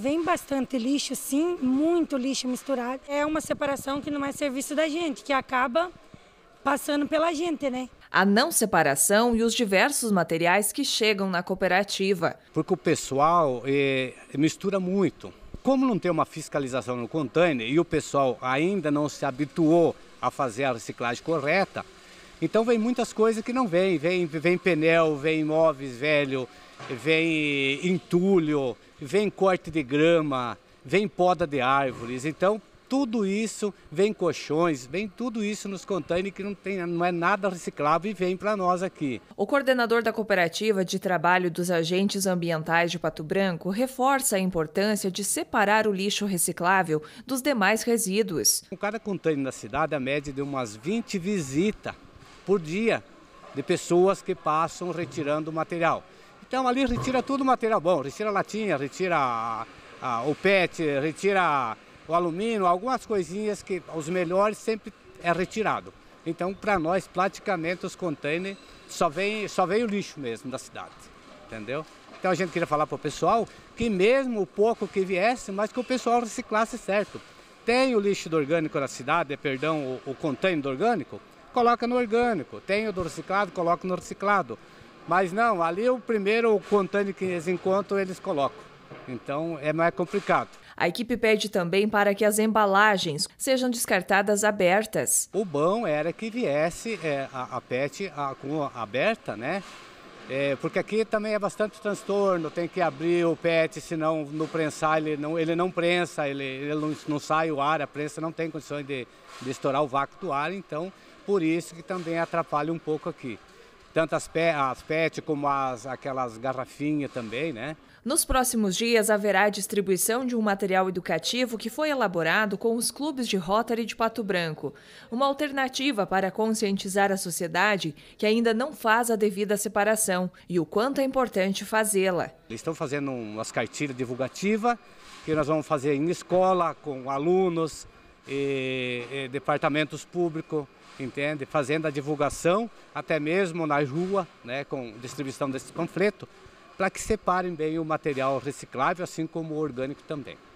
Vem bastante lixo, sim, muito lixo misturado. É uma separação que não é serviço da gente, que acaba passando pela gente, né? A não separação e os diversos materiais que chegam na cooperativa. Porque o pessoal é, mistura muito. Como não tem uma fiscalização no container e o pessoal ainda não se habituou a fazer a reciclagem correta, então vem muitas coisas que não vem. Vem, vem pneu, vem móveis velho, vem entulho, vem corte de grama, vem poda de árvores. Então, tudo isso vem colchões, vem tudo isso nos containers que não, tem, não é nada reciclável e vem para nós aqui. O coordenador da cooperativa de trabalho dos agentes ambientais de Pato Branco reforça a importância de separar o lixo reciclável dos demais resíduos. Com cada container na cidade, a média é de umas 20 visitas por dia de pessoas que passam retirando o material. Então ali retira tudo o material bom, retira latinha, retira o PET, retira o alumínio, algumas coisinhas que os melhores sempre é retirado. Então para nós praticamente os containers só vem, só vem o lixo mesmo da cidade, entendeu? Então a gente queria falar para o pessoal que mesmo o pouco que viesse, mas que o pessoal reciclasse certo. Tem o lixo do orgânico na cidade, perdão, o, o container do orgânico, coloca no orgânico. Tem o do reciclado, coloca no reciclado. Mas não, ali o primeiro contando que eles encontram, eles colocam. Então é mais complicado. A equipe pede também para que as embalagens sejam descartadas abertas. O bom era que viesse é, a, a, PET a, com, aberta, né? É, porque aqui também é bastante transtorno, tem que abrir o PET, senão no prensar ele não, ele não prensa, ele, ele não, não, sai o ar, a prensa não tem condições de, de estourar o vácuo do ar, então por isso que também atrapalha um pouco aqui tanto as, pe as PET como as, aquelas garrafinhas também, né? Nos próximos dias haverá a distribuição de um material educativo que foi elaborado com os clubes de Rotary de Pato Branco, uma alternativa para conscientizar a sociedade que ainda não faz a devida separação e o quanto é importante fazê-la. Eles estão fazendo umas cartilhas divulgativas que nós vamos fazer em escola com alunos, e, e departamentos públicos, entende? Fazendo a divulgação, até mesmo na rua, né, com distribuição desse panfleto, para que separem bem o material reciclável, assim como o orgânico também.